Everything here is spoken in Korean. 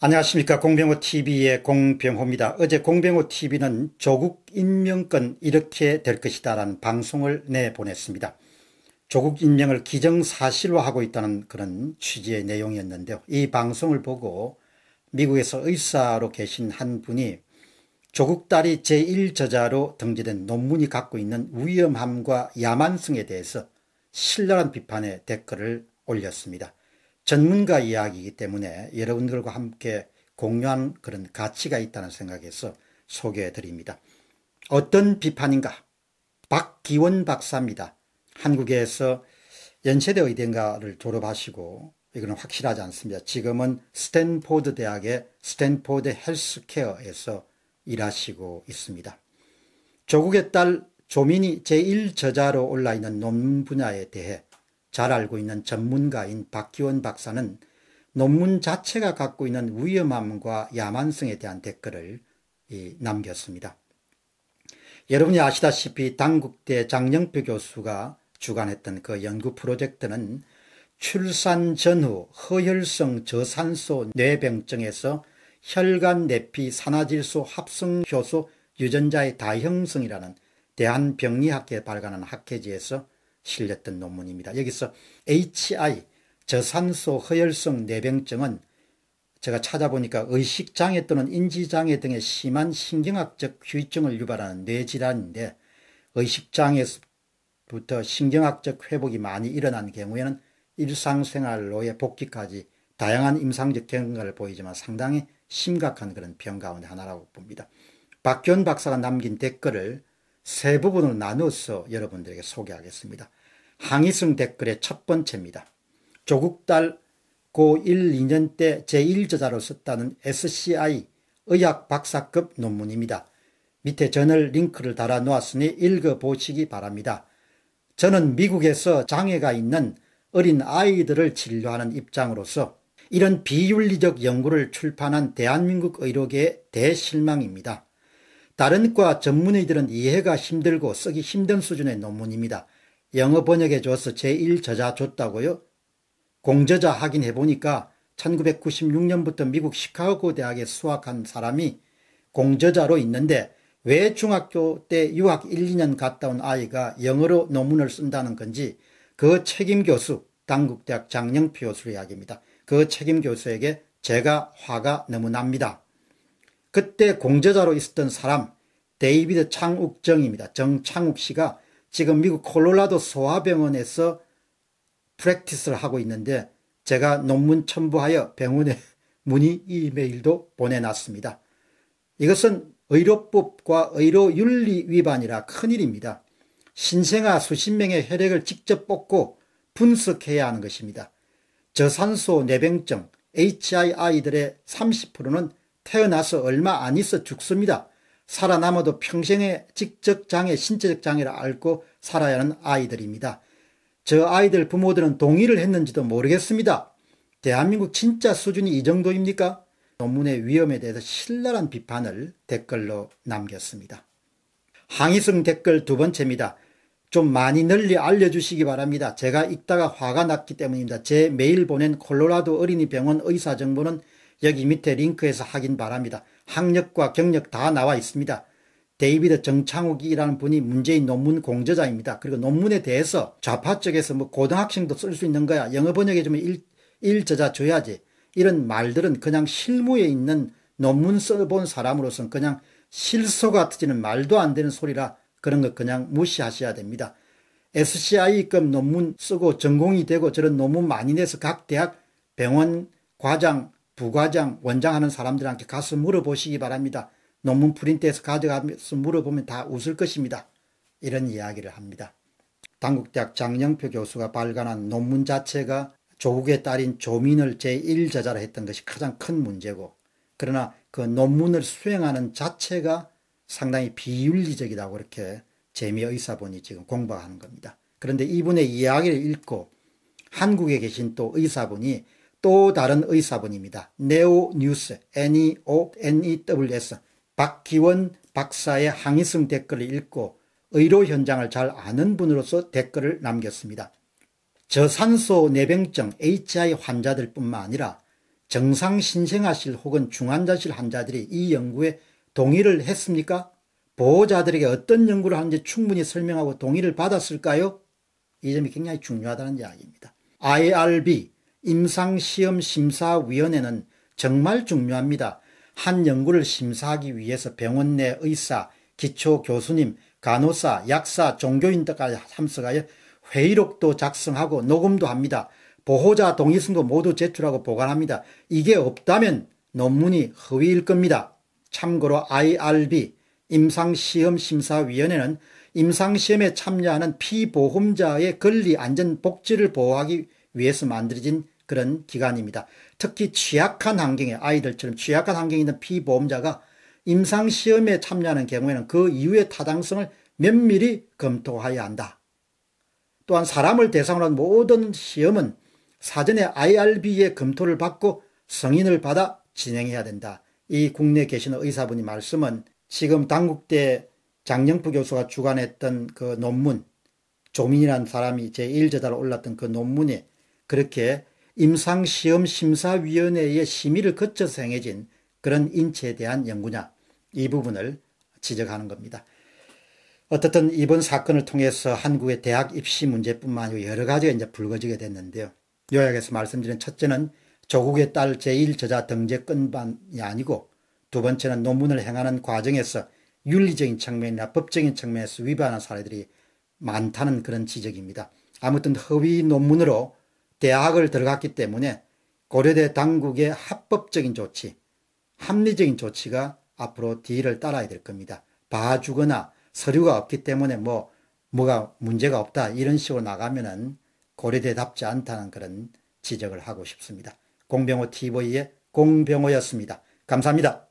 안녕하십니까 공병호TV의 공병호입니다. 어제 공병호TV는 조국 임명권 이렇게 될 것이다 라는 방송을 내보냈습니다. 조국 임명을 기정사실화하고 있다는 그런 취지의 내용이었는데요. 이 방송을 보고 미국에서 의사로 계신 한 분이 조국 딸이 제1저자로 등재된 논문이 갖고 있는 위험함과 야만성에 대해서 신랄한 비판의 댓글을 올렸습니다. 전문가 이야기이기 때문에 여러분들과 함께 공유한 그런 가치가 있다는 생각에서 소개해 드립니다. 어떤 비판인가? 박기원 박사입니다. 한국에서 연세대 의대인가를 졸업하시고 이거는 확실하지 않습니다. 지금은 스탠포드 대학의 스탠포드 헬스케어에서 일하시고 있습니다. 조국의 딸 조민이 제1저자로 올라있는 논문 분야에 대해 잘 알고 있는 전문가인 박기원 박사는 논문 자체가 갖고 있는 위험함과 야만성에 대한 댓글을 남겼습니다. 여러분이 아시다시피 당국대 장영표 교수가 주관했던 그 연구 프로젝트는 출산 전후 허혈성 저산소 뇌병증에서 혈관 내피 산화질소 합성 효소 유전자의 다형성이라는 대한병리학회 발간한 학회지에서 실렸던 논문입니다. 여기서 HI 저산소 허혈성 내병증은 제가 찾아보니까 의식장애 또는 인지장애 등의 심한 신경학적 후증을 유발하는 뇌질환인데 의식장애부터 신경학적 회복이 많이 일어난 경우에는 일상생활로의 복귀까지 다양한 임상적 경과를 보이지만 상당히 심각한 그런 병 가운데 하나라고 봅니다. 박기 박사가 남긴 댓글을 세 부분으로 나누어서 여러분들에게 소개하겠습니다. 항의승 댓글의 첫 번째입니다. 조국 달 고1, 2년 때 제1저자로 썼다는 SCI 의학 박사급 논문입니다. 밑에 저널 링크를 달아 놓았으니 읽어보시기 바랍니다. 저는 미국에서 장애가 있는 어린 아이들을 진료하는 입장으로서 이런 비윤리적 연구를 출판한 대한민국 의료계의 대실망입니다. 다른 과 전문의들은 이해가 힘들고 쓰기 힘든 수준의 논문입니다. 영어 번역에 줘서 제1저자 줬다고요? 공저자 확인해 보니까 1996년부터 미국 시카고 대학에 수학한 사람이 공저자로 있는데 왜 중학교 때 유학 1, 2년 갔다 온 아이가 영어로 논문을 쓴다는 건지 그 책임 교수, 당국대학 장영 교수 이야기입니다. 그 책임 교수에게 제가 화가 너무 납니다. 그때 공저자로 있었던 사람 데이비드 창욱정입니다. 정창욱 씨가 지금 미국 콜로라도 소아병원에서 프랙티스를 하고 있는데 제가 논문 첨부하여 병원에 문의 이메일도 보내놨습니다. 이것은 의료법과 의료윤리 위반이라 큰일입니다. 신생아 수십 명의 혈액을 직접 뽑고 분석해야 하는 것입니다. 저산소 내병증 HII들의 30%는 태어나서 얼마 안 있어 죽습니다. 살아남아도 평생의 직접 장애, 신체적 장애를 앓고 살아야 하는 아이들입니다. 저 아이들 부모들은 동의를 했는지도 모르겠습니다. 대한민국 진짜 수준이 이 정도입니까? 논문의 위험에 대해서 신랄한 비판을 댓글로 남겼습니다. 항의성 댓글 두 번째입니다. 좀 많이 널리 알려주시기 바랍니다. 제가 읽다가 화가 났기 때문입니다. 제 메일 보낸 콜로라도 어린이병원 의사정보는 여기 밑에 링크에서 확인 바랍니다. 학력과 경력 다 나와 있습니다. 데이비드 정창욱이라는 분이 문재인 논문 공저자입니다. 그리고 논문에 대해서 좌파 쪽에서 뭐 고등학생도 쓸 수 있는 거야. 영어 번역에 좀 일, 일저자 줘야지. 이런 말들은 그냥 실무에 있는 논문 써본 사람으로서는 그냥 실소 가터지는 말도 안 되는 소리라 그런 거 그냥 무시하셔야 됩니다. SCI급 논문 쓰고 전공이 되고 저런 논문 많이 내서 각 대학 병원 과장 부과장, 원장하는 사람들한테 가서 물어보시기 바랍니다. 논문 프린트에서 가져가서 물어보면 다 웃을 것입니다. 이런 이야기를 합니다. 당국대학 장영표 교수가 발간한 논문 자체가 조국의 딸인 조민을 제1저자로 했던 것이 가장 큰 문제고 그러나 그 논문을 수행하는 자체가 상당히 비윤리적이라고 이렇게 재미의사본이 지금 공부하는 겁니다. 그런데 이분의 이야기를 읽고 한국에 계신 또 의사분이 또 다른 의사분입니다. 네오뉴스, N-E-O-N-E-W-S, 박기원 박사의 항의성 댓글을 읽고 의료 현장을 잘 아는 분으로서 댓글을 남겼습니다. 저산소 내병증 HI 환자들 뿐만 아니라 정상 신생아실 혹은 중환자실 환자들이 이 연구에 동의를 했습니까? 보호자들에게 어떤 연구를 하는지 충분히 설명하고 동의를 받았을까요? 이 점이 굉장히 중요하다는 이야기입니다. IRB, 임상시험심사위원회는 정말 중요합니다. 한 연구를 심사하기 위해서 병원 내 의사, 기초 교수님, 간호사, 약사, 종교인 등까지 참석하여 회의록도 작성하고 녹음도 합니다. 보호자 동의서도 모두 제출하고 보관합니다. 이게 없다면 논문이 허위일 겁니다. 참고로 IRB 임상시험심사위원회는 임상시험에 참여하는 피보험자의 권리 안전 복지를 보호하기 위해 위해서 만들어진 그런 기관입니다. 특히 취약한 환경에 아이들처럼 취약한 환경에 있는 피보험자가 임상시험에 참여하는 경우에는 그 이후의 타당성을 면밀히 검토하야 한다. 또한 사람을 대상으로 한 모든 시험은 사전에 IRB의 검토를 받고 성인을 받아 진행해야 된다. 이 국내에 계시는 의사분이 말씀은 지금 당국대 장영표 교수가 주관했던 그 논문 조민이라는 사람이 제1저자로 올랐던 그 논문에 그렇게 임상시험심사위원회의 심의를 거쳐서 행해진 그런 인체에 대한 연구냐 이 부분을 지적하는 겁니다. 어떻든 이번 사건을 통해서 한국의 대학 입시 문제뿐만 아니고 여러 가지가 이제 불거지게 됐는데요. 요약해서 말씀드린 첫째는 조국의 딸 제1저자 등재건반이 아니고 두 번째는 논문을 행하는 과정에서 윤리적인 측면이나 법적인 측면에서 위반한 사례들이 많다는 그런 지적입니다. 아무튼 허위 논문으로 대학을 들어갔기 때문에 고려대 당국의 합법적인 조치, 합리적인 조치가 앞으로 뒤를 따라야 될 겁니다. 봐주거나 서류가 없기 때문에 뭐, 뭐가 문제가 없다 이런 식으로 나가면은 고려대답지 않다는 그런 지적을 하고 싶습니다. 공병호 TV의 공병호였습니다. 감사합니다.